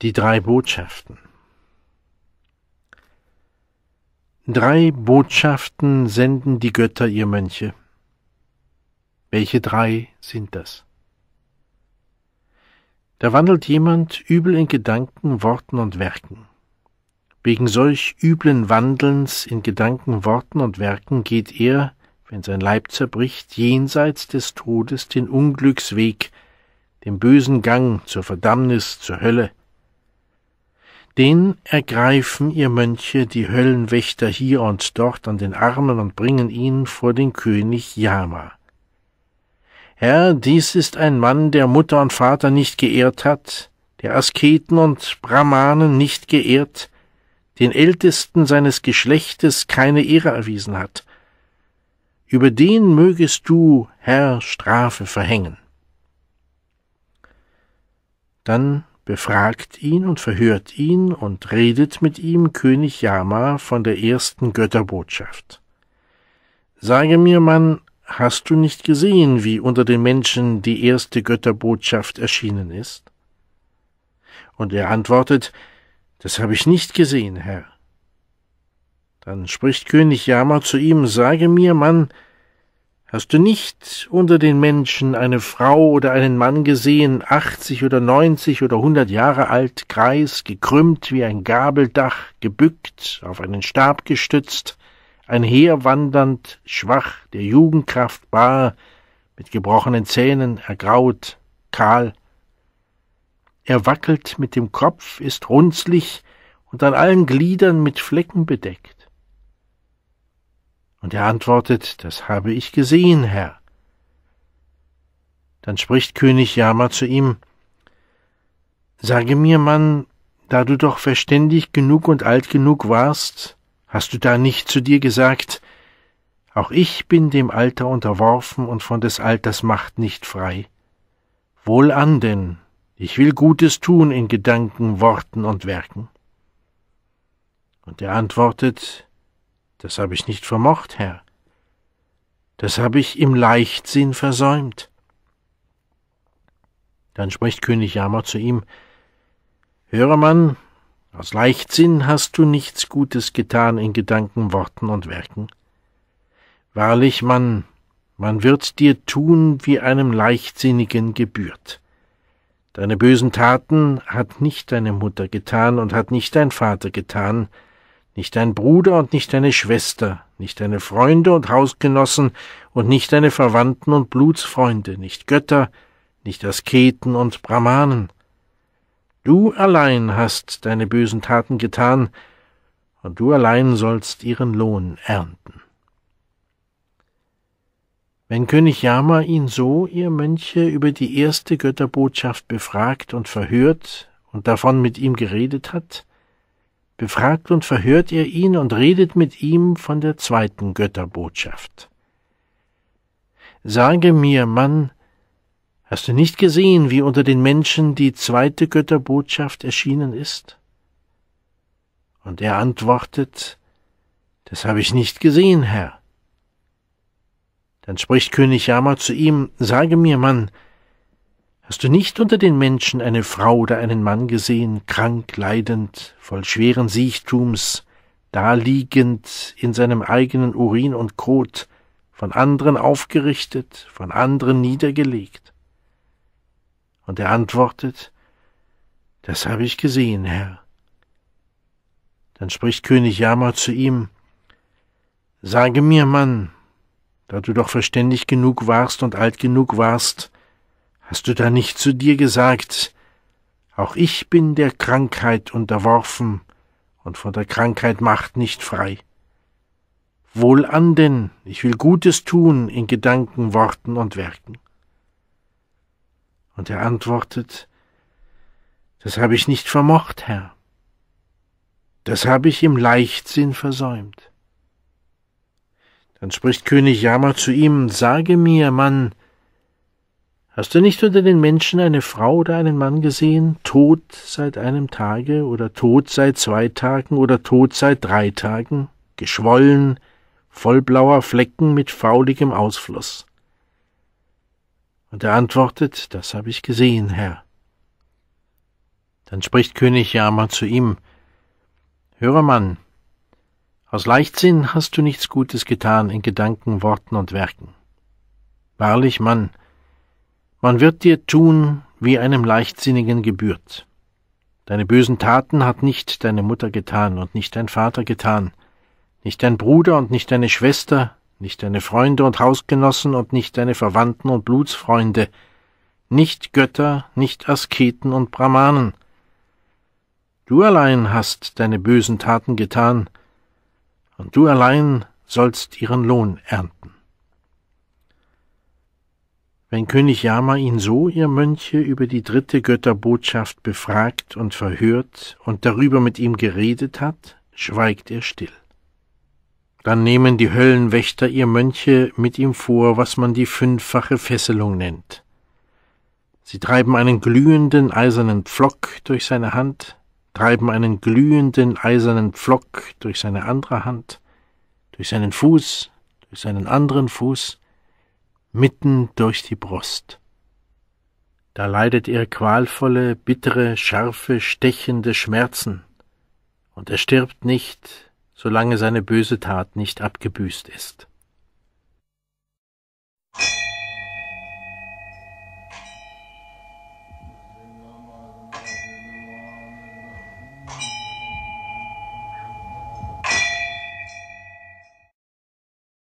Die drei Botschaften. Drei Botschaften senden die Götter ihr Mönche. Welche drei sind das? Da wandelt jemand übel in Gedanken, Worten und Werken. Wegen solch üblen Wandelns in Gedanken, Worten und Werken geht er, wenn sein Leib zerbricht, jenseits des Todes den Unglücksweg, den bösen Gang zur Verdammnis, zur Hölle, den ergreifen ihr Mönche die Höllenwächter hier und dort an den Armen und bringen ihn vor den König Yama. Herr, dies ist ein Mann, der Mutter und Vater nicht geehrt hat, der Asketen und Brahmanen nicht geehrt, den Ältesten seines Geschlechtes keine Ehre erwiesen hat. Über den mögest du, Herr, Strafe verhängen. Dann befragt ihn und verhört ihn und redet mit ihm König Yama von der ersten Götterbotschaft. Sage mir, Mann, hast du nicht gesehen, wie unter den Menschen die erste Götterbotschaft erschienen ist? Und er antwortet, das habe ich nicht gesehen, Herr. Dann spricht König Yama zu ihm, sage mir, Mann, Hast du nicht unter den Menschen eine Frau oder einen Mann gesehen, achtzig oder neunzig oder hundert Jahre alt, kreis, gekrümmt wie ein Gabeldach, gebückt, auf einen Stab gestützt, einherwandernd, schwach, der Jugendkraft bar, mit gebrochenen Zähnen, ergraut, kahl? Er wackelt mit dem Kopf, ist runzlig und an allen Gliedern mit Flecken bedeckt. Und er antwortet, das habe ich gesehen, Herr. Dann spricht König Jama zu ihm, Sage mir, Mann, da du doch verständig genug und alt genug warst, hast du da nicht zu dir gesagt, auch ich bin dem Alter unterworfen und von des Alters Macht nicht frei. Wohlan denn, ich will Gutes tun in Gedanken, Worten und Werken. Und er antwortet, das habe ich nicht vermocht, Herr. Das habe ich im Leichtsinn versäumt. Dann spricht König Jammer zu ihm, Höre Mann, aus Leichtsinn hast du nichts Gutes getan in Gedanken, Worten und Werken. Wahrlich, Mann, man wird dir tun, wie einem Leichtsinnigen gebührt. Deine bösen Taten hat nicht deine Mutter getan und hat nicht dein Vater getan, nicht dein Bruder und nicht deine Schwester, nicht deine Freunde und Hausgenossen und nicht deine Verwandten und Blutsfreunde, nicht Götter, nicht Asketen und Brahmanen. Du allein hast deine bösen Taten getan, und du allein sollst ihren Lohn ernten. Wenn König Yama ihn so, ihr Mönche, über die erste Götterbotschaft befragt und verhört und davon mit ihm geredet hat, befragt und verhört er ihn und redet mit ihm von der zweiten Götterbotschaft. Sage mir, Mann, hast du nicht gesehen, wie unter den Menschen die zweite Götterbotschaft erschienen ist? Und er antwortet, Das habe ich nicht gesehen, Herr. Dann spricht König Jama zu ihm, Sage mir, Mann, Hast du nicht unter den Menschen eine Frau oder einen Mann gesehen, krank, leidend, voll schweren Siechtums, daliegend in seinem eigenen Urin und Kot, von anderen aufgerichtet, von anderen niedergelegt? Und er antwortet, Das habe ich gesehen, Herr. Dann spricht König Jama zu ihm, Sage mir, Mann, da du doch verständig genug warst und alt genug warst, Hast du da nicht zu dir gesagt, auch ich bin der Krankheit unterworfen und von der Krankheit macht nicht frei? Wohlan denn, ich will Gutes tun in Gedanken, Worten und Werken. Und er antwortet, das habe ich nicht vermocht, Herr. Das habe ich im Leichtsinn versäumt. Dann spricht König Jama zu ihm, sage mir, Mann, Hast du nicht unter den Menschen eine Frau oder einen Mann gesehen, tot seit einem Tage oder tot seit zwei Tagen oder tot seit drei Tagen, geschwollen, voll blauer Flecken mit fauligem Ausfluss? Und er antwortet, das habe ich gesehen, Herr. Dann spricht König Jama zu ihm, Höre Mann, aus Leichtsinn hast du nichts Gutes getan in Gedanken, Worten und Werken. Wahrlich, Mann, man wird dir tun, wie einem Leichtsinnigen gebührt. Deine bösen Taten hat nicht deine Mutter getan und nicht dein Vater getan, nicht dein Bruder und nicht deine Schwester, nicht deine Freunde und Hausgenossen und nicht deine Verwandten und Blutsfreunde, nicht Götter, nicht Asketen und Brahmanen. Du allein hast deine bösen Taten getan, und du allein sollst ihren Lohn ernten. Wenn König Yama ihn so, ihr Mönche, über die dritte Götterbotschaft befragt und verhört und darüber mit ihm geredet hat, schweigt er still. Dann nehmen die Höllenwächter, ihr Mönche, mit ihm vor, was man die fünffache Fesselung nennt. Sie treiben einen glühenden eisernen Pflock durch seine Hand, treiben einen glühenden eisernen Pflock durch seine andere Hand, durch seinen Fuß, durch seinen anderen Fuß, mitten durch die Brust. Da leidet er qualvolle, bittere, scharfe, stechende Schmerzen, und er stirbt nicht, solange seine böse Tat nicht abgebüßt ist.